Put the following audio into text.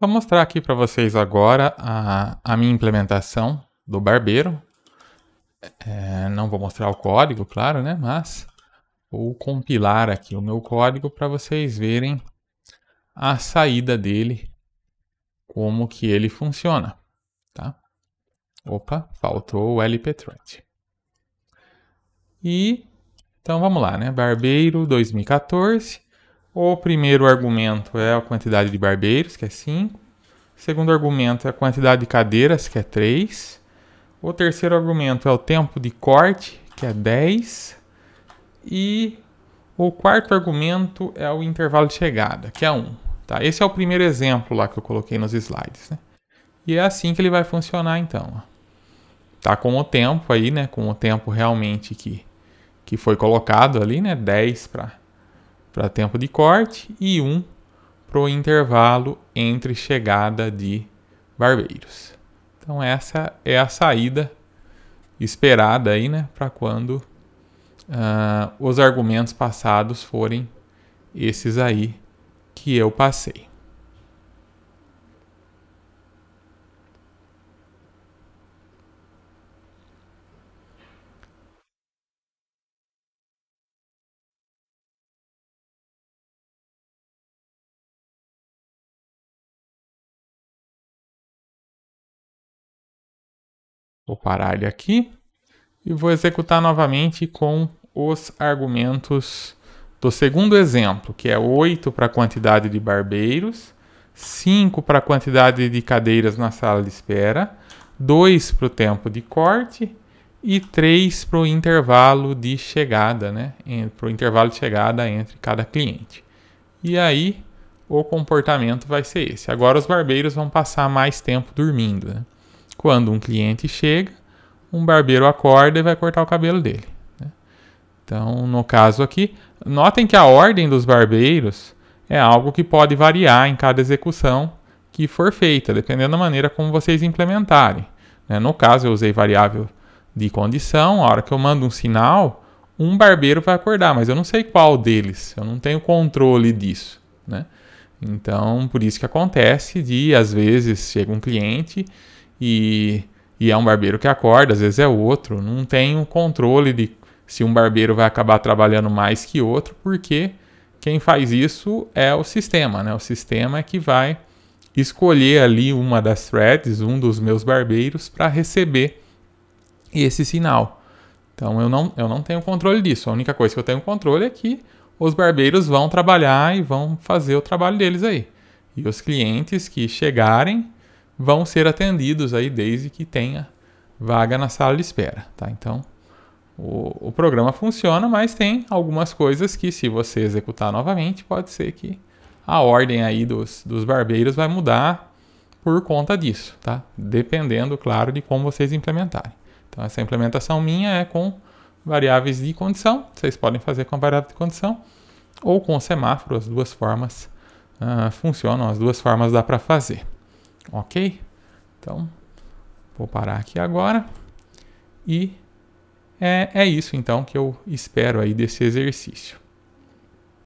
Vou mostrar aqui para vocês agora a, a minha implementação do barbeiro. É, não vou mostrar o código, claro, né? Mas vou compilar aqui o meu código para vocês verem a saída dele, como que ele funciona, tá? Opa, faltou o lpthread. E então vamos lá, né? Barbeiro 2014. O primeiro argumento é a quantidade de barbeiros, que é 5. O segundo argumento é a quantidade de cadeiras, que é 3. O terceiro argumento é o tempo de corte, que é 10. E o quarto argumento é o intervalo de chegada, que é 1. Tá? Esse é o primeiro exemplo lá que eu coloquei nos slides. Né? E é assim que ele vai funcionar então. Tá com o tempo aí, né? Com o tempo realmente que, que foi colocado ali, né? 10 para para tempo de corte e um para o intervalo entre chegada de barbeiros. Então essa é a saída esperada aí, né, para quando uh, os argumentos passados forem esses aí que eu passei. Vou parar ele aqui e vou executar novamente com os argumentos do segundo exemplo, que é 8 para a quantidade de barbeiros, 5 para a quantidade de cadeiras na sala de espera, 2 para o tempo de corte e 3 para o intervalo de chegada, né? Para o intervalo de chegada entre cada cliente. E aí o comportamento vai ser esse. Agora os barbeiros vão passar mais tempo dormindo. Né? Quando um cliente chega, um barbeiro acorda e vai cortar o cabelo dele. Né? Então, no caso aqui, notem que a ordem dos barbeiros é algo que pode variar em cada execução que for feita, dependendo da maneira como vocês implementarem. Né? No caso, eu usei variável de condição, a hora que eu mando um sinal, um barbeiro vai acordar, mas eu não sei qual deles, eu não tenho controle disso. Né? Então, por isso que acontece de, às vezes, chega um cliente e, e é um barbeiro que acorda, às vezes é outro. Não tem o um controle de se um barbeiro vai acabar trabalhando mais que outro, porque quem faz isso é o sistema, né? O sistema é que vai escolher ali uma das threads, um dos meus barbeiros, para receber esse sinal. Então eu não, eu não tenho controle disso. A única coisa que eu tenho controle é que os barbeiros vão trabalhar e vão fazer o trabalho deles aí. E os clientes que chegarem vão ser atendidos aí desde que tenha vaga na sala de espera, tá? Então, o, o programa funciona, mas tem algumas coisas que se você executar novamente, pode ser que a ordem aí dos, dos barbeiros vai mudar por conta disso, tá? Dependendo, claro, de como vocês implementarem. Então, essa implementação minha é com variáveis de condição, vocês podem fazer com variável de condição, ou com semáforo, as duas formas uh, funcionam, as duas formas dá para fazer. Ok? Então, vou parar aqui agora. E é, é isso então que eu espero aí desse exercício.